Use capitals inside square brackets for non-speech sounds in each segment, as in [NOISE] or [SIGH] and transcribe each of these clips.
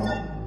Oh.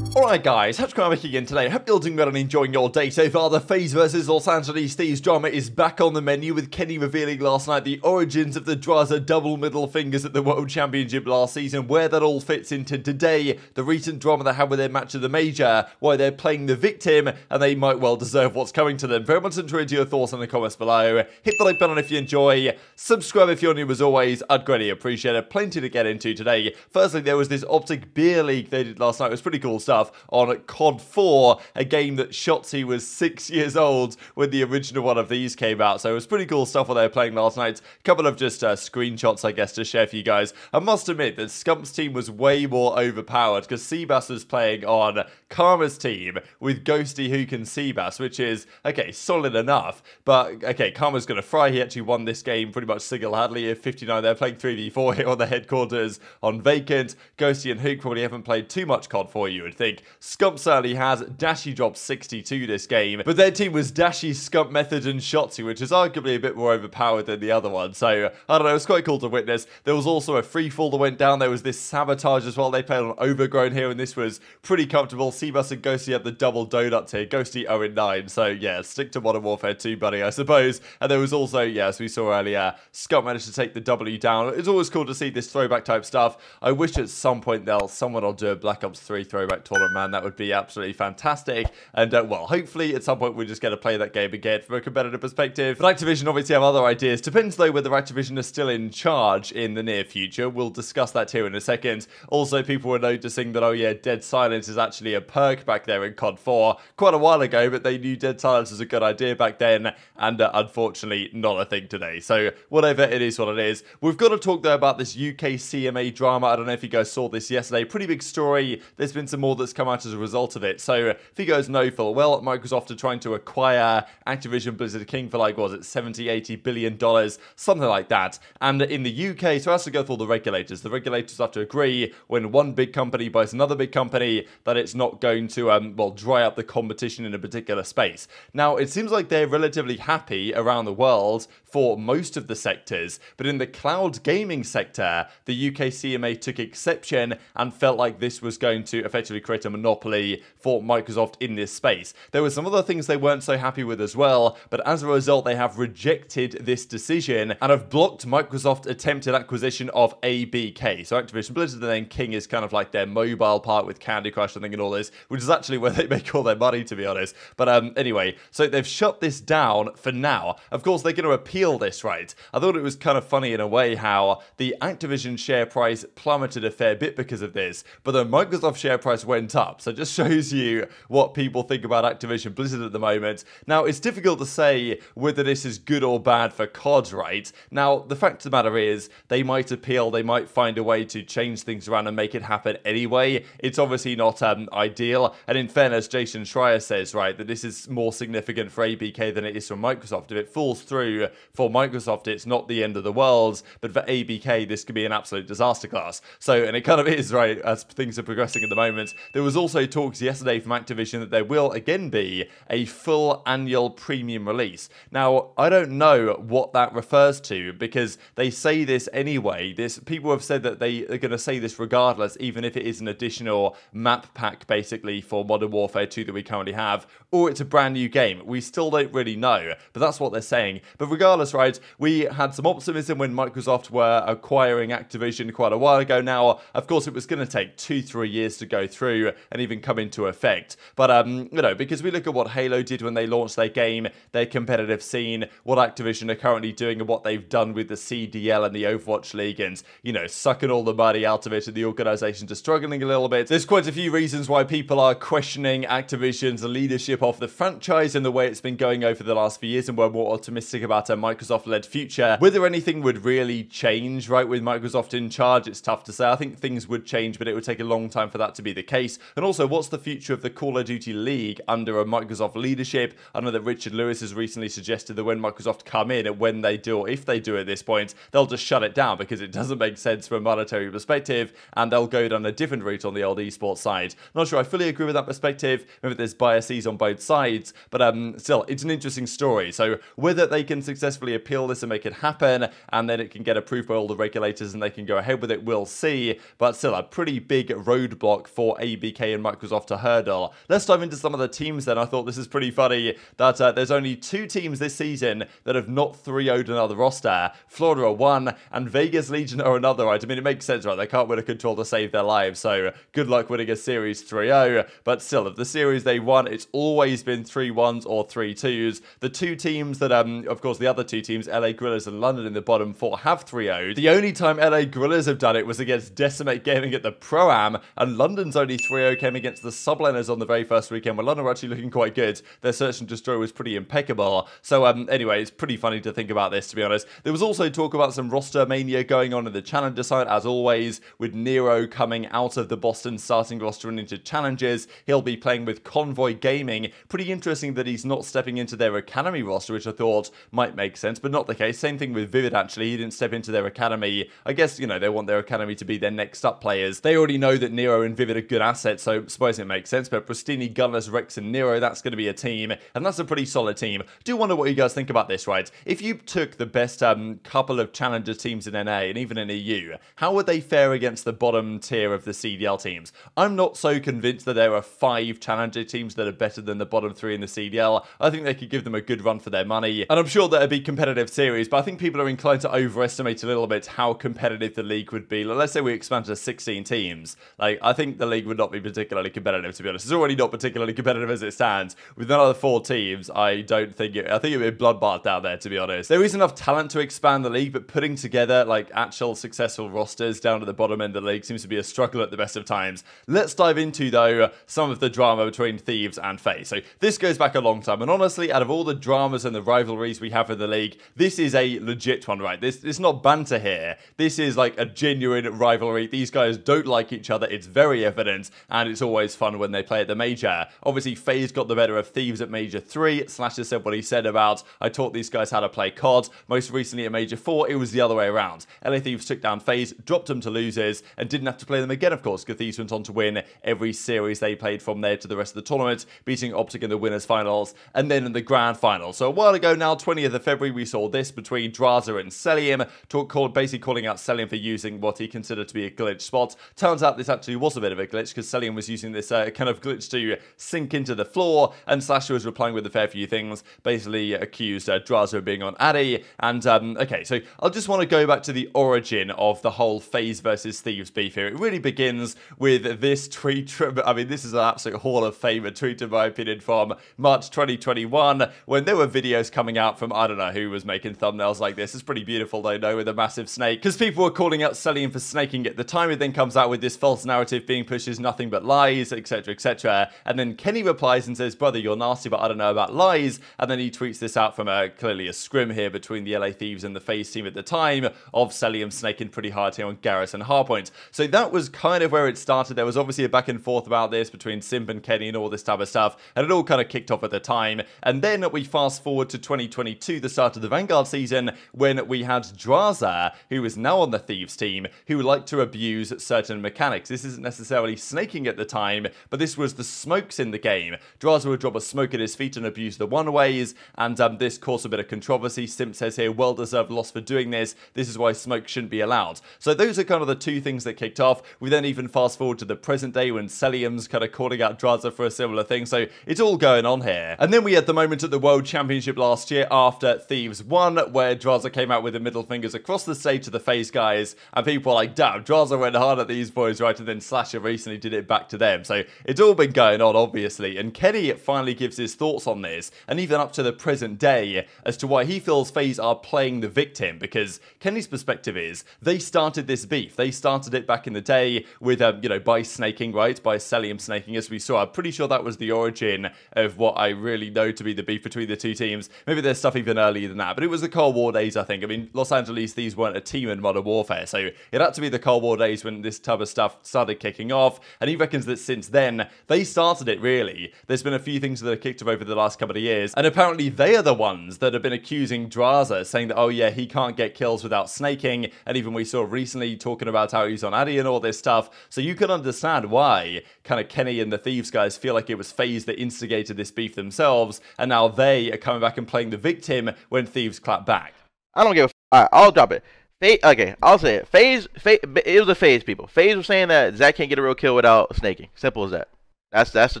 Alright guys, Hatchcrown back again today. I hope you're doing well and enjoying your day so far. The Phase vs Los Angeles Thieves drama is back on the menu with Kenny revealing last night the origins of the Draza double middle fingers at the World Championship last season, where that all fits into today, the recent drama they had with their match of the Major, why they're playing the victim and they might well deserve what's coming to them. Very much enjoyed your thoughts in the comments below. Hit the like button if you enjoy. Subscribe if you're new as always. I'd greatly appreciate it. Plenty to get into today. Firstly, there was this Optic Beer League they did last night. It was pretty cool stuff on COD 4, a game that Shotzi was six [LAUGHS] years old when the original one of these came out. So it was pretty cool stuff what they were playing last night. A couple of just uh, screenshots, I guess, to share for you guys. I must admit that Scump's team was way more overpowered because Seabass was playing on Karma's team with Ghosty, who can Seabass, which is, okay, solid enough. But, okay, Karma's going to fry. He actually won this game pretty much single-handedly at 59. They're playing 3v4 [LAUGHS] here on the headquarters on Vacant. Ghosty and Hook probably haven't played too much COD 4, you would think pick. Scump certainly has. Dashy dropped 62 this game, but their team was Dashy, Scump Method, and Shotzi, which is arguably a bit more overpowered than the other one. So, I don't know, it's quite cool to witness. There was also a free fall that went down. There was this sabotage as well. They played on Overgrown here, and this was pretty comfortable. Seabus and Ghosty had the double donut here. Ghosty 0 9. So, yeah, stick to Modern Warfare 2, buddy, I suppose. And there was also, yeah, as we saw earlier, Scott managed to take the W down. It's always cool to see this throwback type stuff. I wish at some point they'll someone will do a Black Ops 3 throwback tournament Man. That would be absolutely fantastic. And uh, well, hopefully at some point we're just going to play that game again from a competitive perspective. But Activision obviously have other ideas. Depends though whether Activision is still in charge in the near future. We'll discuss that here in a second. Also, people were noticing that, oh yeah, Dead Silence is actually a perk back there in COD 4 quite a while ago, but they knew Dead Silence was a good idea back then, and uh, unfortunately not a thing today. So whatever, it is what it is. We've got to talk though about this UK CMA drama. I don't know if you guys saw this yesterday. Pretty big story. There's been some more that's come out as a result of it. So if think it no full well. Microsoft are trying to acquire Activision Blizzard King for like, was it 70, 80 billion dollars, something like that. And in the UK, so it has to go through the regulators. The regulators have to agree when one big company buys another big company that it's not going to, um, well, dry up the competition in a particular space. Now, it seems like they're relatively happy around the world for most of the sectors, but in the cloud gaming sector, the UK CMA took exception and felt like this was going to effectively create create a monopoly for Microsoft in this space. There were some other things they weren't so happy with as well, but as a result, they have rejected this decision and have blocked Microsoft's attempted acquisition of ABK. So Activision Blizzard and then King is kind of like their mobile part with Candy Crush and and all this, which is actually where they [LAUGHS] make all their money, to be honest. But um, anyway, so they've shut this down for now. Of course, they're going to appeal this, right? I thought it was kind of funny in a way how the Activision share price plummeted a fair bit because of this, but the Microsoft share price went went up. So it just [LAUGHS] shows you what people think about Activision Blizzard at the moment. Now, it's difficult to say whether this is good or bad for COD, right? Now, the fact of the matter is, they might appeal, they might find a way to change things around and make it happen anyway. It's obviously not um, ideal. And in fairness, Jason Schreier says, right, that this is more significant for ABK than it is for Microsoft. If it falls through for Microsoft, it's not the end of the world. But for ABK, this could be an absolute disaster class. So, and it kind of is, right, as things are progressing at the moment. There was also talks yesterday from Activision that there will again be a full annual premium release. Now, I don't know what that refers to because they say this anyway. This people have said that they are going to say this regardless, even if it is an additional map pack basically for Modern Warfare 2 that we currently have, or it's a brand new game. We still don't really know, but that's what they're saying. But regardless, right, we had some optimism when Microsoft were acquiring Activision quite a while ago now. Of course, it was going to take two, three years to go through and even come into effect. But, um, you know, because we look at what Halo did when they launched their game, their competitive scene, what Activision are currently doing and what they've done with the CDL and the Overwatch League and, you know, sucking all the money out of it and the organizations are struggling a little bit. There's quite a few reasons why people are questioning Activision's leadership of the franchise and the way it's been going over the last few years and we're more optimistic about a Microsoft-led future. Whether anything would really change, right, with Microsoft in charge, it's tough to say. I think things would change, but it would take a long time for that to be the case. And also, what's the future of the Call of Duty League under a Microsoft leadership? I know that Richard Lewis has recently suggested that when Microsoft come in and when they do, or if they do at this point, they'll just shut it down because it doesn't make sense from a monetary perspective and they'll go down a different route on the old esports side. Not sure I fully agree with that perspective. Maybe there's biases on both sides, but um, still, it's an interesting story. So whether they can successfully appeal this and make it happen, and then it can get approved by all the regulators and they can go ahead with it, we'll see. But still, a pretty big roadblock for a BK and Microsoft to hurdle. Let's dive into some of the teams then. I thought this is pretty funny that uh, there's only two teams this season that have not 3-0'd another roster. Florida are one and Vegas Legion are another, right? I mean, it makes sense, right? They can't win a control to save their lives, so good luck winning a series 3-0. But still, of the series they won, it's always been 3-1s or 3-2s. The two teams that, um, of course, the other two teams, LA Grillers and London in the bottom four, have 3-0'd. The only time LA Grillers have done it was against Decimate Gaming at the Pro-Am, and London's only 3 Rio came against the Subliners on the very first weekend where London were actually looking quite good. Their search and destroy was pretty impeccable. So um, anyway, it's pretty funny to think about this, to be honest. There was also talk about some roster mania going on in the challenger side, as always, with Nero coming out of the Boston starting roster and into challenges. He'll be playing with Convoy Gaming. Pretty interesting that he's not stepping into their academy roster, which I thought might make sense, but not the case. Same thing with Vivid, actually. He didn't step into their academy. I guess, you know, they want their academy to be their next up players. They already know that Nero and Vivid are good assets so I suppose it makes sense. But Pristini, Gunners, Rex, and Nero, that's going to be a team, and that's a pretty solid team. Do wonder what you guys think about this, right? If you took the best um, couple of challenger teams in NA and even in EU, how would they fare against the bottom tier of the CDL teams? I'm not so convinced that there are five challenger teams that are better than the bottom three in the CDL. I think they could give them a good run for their money, and I'm sure that'd be competitive series. But I think people are inclined to overestimate a little bit how competitive the league would be. let's say we expand to 16 teams. Like I think the league would not be particularly competitive, to be honest. It's already not particularly competitive as it stands. With another four teams, I don't think it, I think it'd be a bloodbath down there, to be honest. There is enough talent to expand the league, but putting together like actual successful rosters down at the bottom end of the league seems to be a struggle at the best of times. Let's dive into, though, some of the drama between Thieves and Faye. So this goes back a long time, and honestly, out of all the dramas and the rivalries we have in the league, this is a legit one, right? This It's not banter here. This is like a genuine rivalry. These guys don't like each other. It's very evident and it's always fun when they play at the Major. Obviously, FaZe got the better of Thieves at Major 3. Slasher said what he said about, I taught these guys how to play COD. Most recently at Major 4, it was the other way around. LA Thieves took down FaZe, dropped them to losers, and didn't have to play them again, of course, because Thieves went on to win every series they played from there to the rest of the tournament, beating Optic in the winners' finals, and then in the grand final. So a while ago now, 20th of February, we saw this between Draza and Selim, talk called, basically calling out Selim for using what he considered to be a glitch spot. Turns out this actually was a bit of a glitch, because was using this uh, kind of glitch to sink into the floor, and Slasher was replying with a fair few things, basically accused uh, Drazo of being on Addy. And um, okay, so I'll just want to go back to the origin of the whole Phase versus Thieves beef here. It really begins with this tweet. I mean, this is an absolute hall of fame, tweet, in my opinion, from March 2021 when there were videos coming out from I don't know who was making thumbnails like this. It's pretty beautiful, though, no, with a massive snake because people were calling out Celine for snaking at the time. It then comes out with this false narrative being pushed as nothing nothing but lies, etc., etc. And then Kenny replies and says, Brother, you're nasty, but I don't know about lies. And then he tweets this out from a, uh, clearly a scrim here between the LA Thieves and the Phase team at the time of Celium snaking pretty hard here on Garrison Harpoint. So that was kind of where it started. There was obviously a back and forth about this between Simp and Kenny and all this type of stuff. And it all kind of kicked off at the time. And then we fast forward to 2022, the start of the Vanguard season, when we had Draza, who is now on the Thieves team, who liked to abuse certain mechanics. This isn't necessarily Snake making at the time, but this was the smokes in the game. Draza would drop a smoke at his feet and abuse the one-ways, and um, this caused a bit of controversy. Simp says here, well-deserved loss for doing this. This is why smoke shouldn't be allowed. So those are kind of the two things that kicked off. We then even fast forward to the present day when Selium's kind of calling out Draza for a similar thing, so it's all going on here. And then we had the moment at the World Championship last year after Thieves won, where Draza came out with the middle fingers across the stage to the face guys, and people were like, damn, Draza went hard at these boys, right? And then Slasher recently did handed it back to them. So it's all been going on, obviously. And Kenny finally gives his thoughts on this, and even up to the present day, as to why he feels FaZe are playing the victim. Because Kenny's perspective is they started this beef. They started it back in the day with, um, you know, by snaking, right? By Celium snaking, as we saw. I'm pretty sure that was the origin of what I really know to be the beef between the two teams. Maybe there's stuff even earlier than that, but it was the Cold War days, I think. I mean, Los Angeles, these weren't a team in Modern Warfare, so it had to be the Cold War days when this type of stuff started kicking off. And he reckons that since then, they started it really. There's been a few things that have kicked up over the last couple of years, and apparently they are the ones that have been accusing Draza, saying that, oh yeah, he can't get kills without snaking, and even we saw recently talking about how he's on Addy and all this stuff. So you can understand why kind of Kenny and the Thieves guys feel like it was FaZe that instigated this beef themselves, and now they are coming back and playing the victim when Thieves clap back. I don't give a f- All right, I'll drop it. Phase, okay, I'll say it. Phase, phase, it was a phase, people. Phase was saying that Zach can't get a real kill without snaking. Simple as that. That's that's the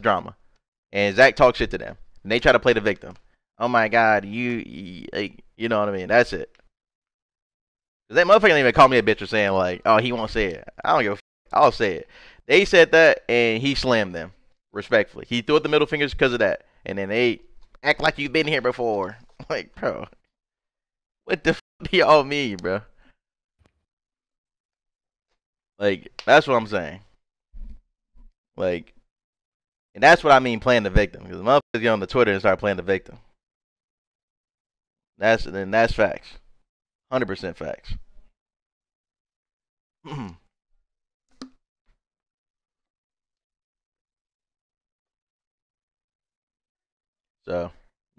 drama. And Zach talks shit to them, and they try to play the victim. Oh my God, you, you, know what I mean? That's it. That motherfucker didn't even call me a bitch for saying like, oh, he won't say it. I don't give a. F- I'll say it. They said that, and he slammed them respectfully. He threw up the middle fingers because of that, and then they act like you've been here before. [LAUGHS] Like, bro, what the f- do y'all mean, bro? Like that's what I'm saying. Like, and that's what I mean playing the victim because motherfuckers get on the Twitter and start playing the victim. That's then that's facts, hundred percent facts. [CLEARS THROAT] so.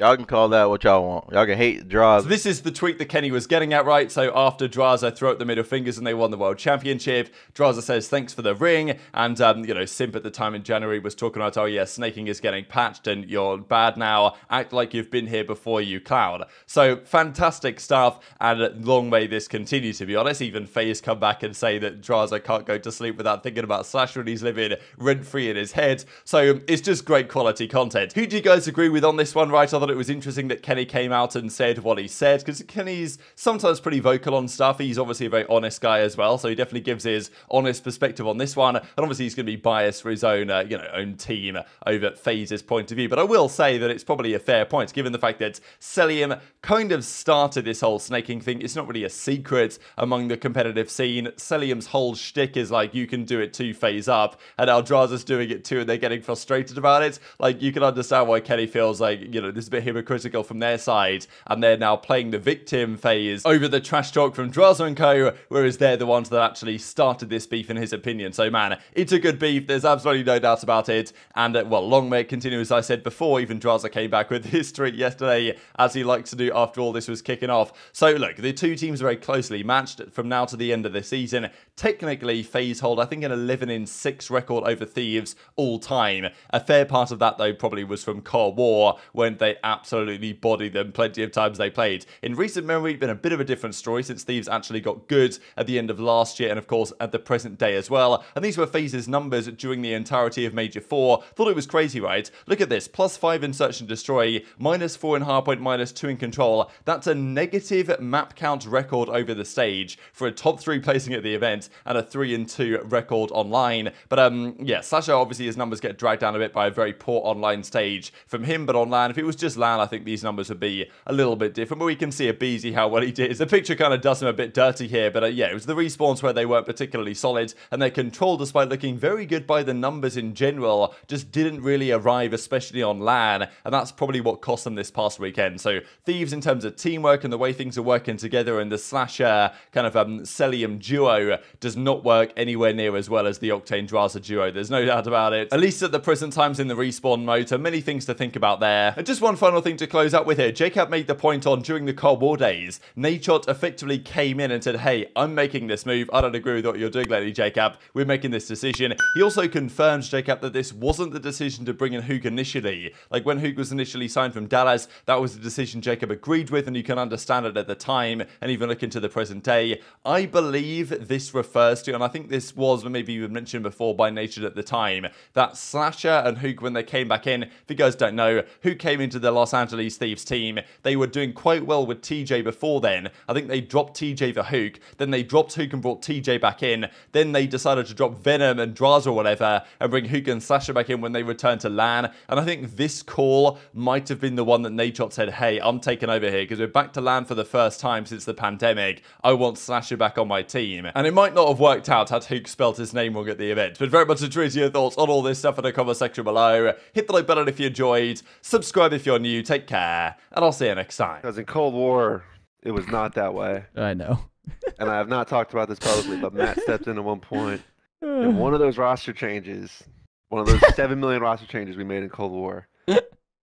Y'all can call that what y'all want. Y'all can hate draws. So this is the tweet that Kenny was getting at, right? So after Draza threw up the middle fingers and they won the world championship, Draza says thanks for the ring, and um, you know Simp at the time in January was talking about, oh yeah, snaking is getting patched and you're bad now. Act like you've been here before, you cloud. So fantastic stuff, and long may this continue. To be honest, even Faye's come back and say that Draza can't go to sleep without thinking about Slash when he's living rent free in his head. So it's just great quality content. Who do you guys agree with on this one, right? Other it was interesting that Kenny came out and said what he said because Kenny's sometimes pretty vocal on stuff. He's obviously a very honest guy as well, so he definitely gives his honest perspective on this one. And obviously, he's going to be biased for his own, uh, you know, own team over Phase's point of view. But I will say that it's probably a fair point given the fact that Celium kind of started this whole snaking thing. It's not really a secret among the competitive scene. Celium's whole shtick is like you can do it two phase up, and is doing it too, and they're getting frustrated about it. Like you can understand why Kenny feels like you know this bit hypocritical from their side, and they're now playing the victim phase over the trash talk from Draza and Co., whereas they're the ones that actually started this beef, in his opinion. So, man, it's a good beef. There's absolutely no doubt about it. And, uh, well, long may it continue, as I said before, even Draza came back with [LAUGHS] his yesterday, as he likes to do after all this was kicking off. So, look, the two teams are very closely matched from now to the end of the season. Technically, FaZe hold, I think, an 11 in 6 record over Thieves all time. A fair part of that, though, probably was from Car War when they absolutely body them plenty of times they played. In recent memory, been a bit of a different story since Thieves actually got good at the end of last year and of course at the present day as well. And these were Phase's numbers during the entirety of Major 4. Thought it was crazy, right? Look at this, plus 5 in Search and Destroy, minus 4 in Hardpoint, minus 2 in Control. That's a negative map count record over the stage for a top 3 placing at the event and a 3 and 2 record online. But um, yeah, Sasha obviously his numbers get dragged down a bit by a very poor online stage from him, but online if it was just versus Lan, I think these numbers would be a little bit different, but we can see a Beezy how well he did. The picture kind of does him a bit dirty here, but uh, yeah, it was the respawns where they weren't particularly solid, and their control, despite looking very good by the numbers in general, just didn't really arrive, especially on LAN, and that's probably what cost them this past weekend. So Thieves, in terms of teamwork and the way things are working together, and the Slasher kind of um, Celium duo does not work anywhere near as well as the Octane Draza duo. There's no doubt about it. At least at the present times in the respawn mode, so many things to think about there. And just one final thing to close out with here. Jacob made the point on during the Cold War days, Nature effectively came in and said, hey, I'm making this move. I don't agree with what you're doing lately, Jacob. We're making this decision. He also confirms, Jacob, that this wasn't the decision to bring in Hook initially. Like when Hook was initially signed from Dallas, that was the decision Jacob agreed with and you can understand it at the time and even look into the present day. I believe this refers to, and I think this was maybe mentioned before by Nature at the time, that Slasher and Hook, when they came back in, if you guys don't know, who came into the Los Angeles Thieves team. They were doing quite well with TJ before then. I think they dropped TJ for Hook, then they dropped Hook and brought TJ back in. Then they decided to drop Venom and Draza or whatever and bring Hook and Slasher back in when they returned to LAN. And I think this call might have been the one that Nachot said, hey, I'm taking over here because we're back to LAN for the first time since the pandemic. I want Slasher back on my team. And it might not have worked out had Hook spelled his name wrong at the event, but very much interested your thoughts on all this stuff in the comment section below. Hit the like button if you enjoyed, subscribe if you're on you. Take care, and I'll see you next time. Because in Cold War, it was not that way. I know. [LAUGHS] and I have not talked about this publicly, but Matt stepped in at one point. [SIGHS] And one of those roster changes, one of those 7 million roster changes we made in Cold War, [LAUGHS]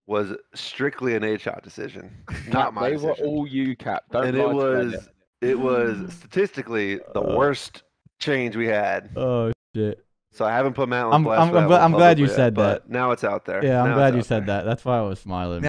was strictly an shot decision, [LAUGHS] not my They decision. were all you, Cap. Don't and it was, it. it was statistically the uh, worst change we had. Oh, shit. So I haven't put Matt on I'm, I'm, I'm, I'm glad you yet, said that. Now it's out there. Yeah, I'm now glad you said there. that. That's why I was smiling.